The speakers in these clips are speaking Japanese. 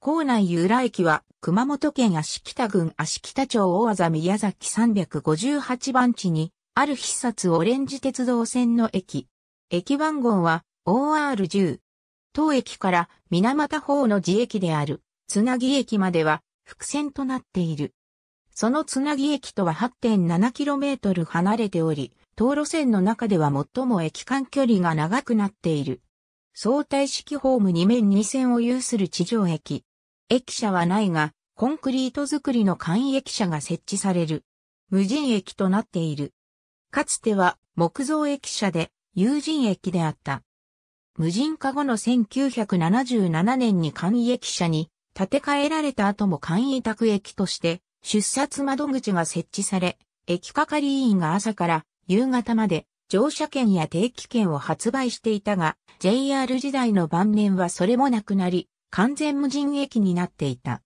校内由良駅は、熊本県足北郡足北町大和宮崎358番地に、ある必殺オレンジ鉄道線の駅。駅番号は OR10。当駅から水俣方の自駅である、つなぎ駅までは、伏線となっている。そのつなぎ駅とは 8.7km 離れており、道路線の中では最も駅間距離が長くなっている。相対式ホーム2面2線を有する地上駅。駅舎はないが、コンクリート造りの簡易駅舎が設置される。無人駅となっている。かつては木造駅舎で有人駅であった。無人化後の1977年に簡易駅舎に建て替えられた後も簡易宅駅として出札窓口が設置され、駅係員が朝から夕方まで乗車券や定期券を発売していたが、JR 時代の晩年はそれもなくなり、完全無人駅になっていた。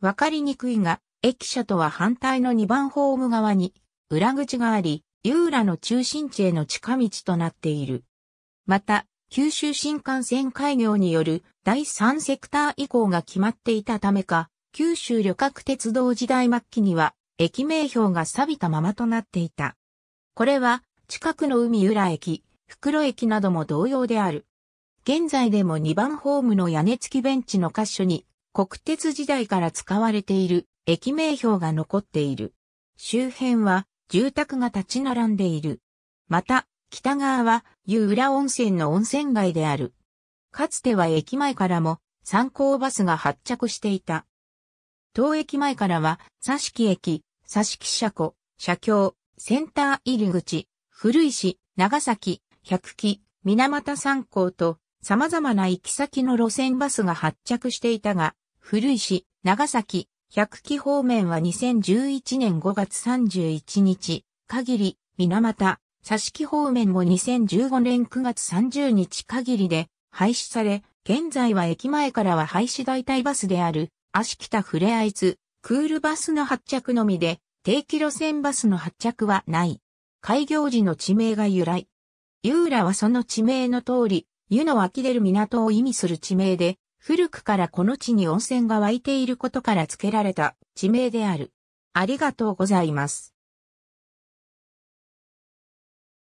わかりにくいが、駅舎とは反対の2番ホーム側に裏口があり、ユーラの中心地への近道となっている。また、九州新幹線開業による第3セクター移行が決まっていたためか、九州旅客鉄道時代末期には駅名標が錆びたままとなっていた。これは近くの海浦駅、袋駅なども同様である。現在でも2番ホームの屋根付きベンチの箇所に国鉄時代から使われている駅名標が残っている。周辺は住宅が立ち並んでいる。また、北側は湯浦温泉の温泉街である。かつては駅前からも参考バスが発着していた。当駅前からは、佐敷駅、佐敷車庫、車橋、センター入り口、古石、長崎、百鬼、水俣三港と様々な行き先の路線バスが発着していたが、古い市、長崎、百鬼方面は2011年5月31日、限り、水俣、佐敷方面も2015年9月30日限りで廃止され、現在は駅前からは廃止代替バスである、足北ふれあいず、クールバスの発着のみで、定期路線バスの発着はない。開業時の地名が由来。ユーラはその地名の通り、湯の湧き出る港を意味する地名で、古くからこの地に温泉が湧いていることから付けられた地名である。ありがとうございます。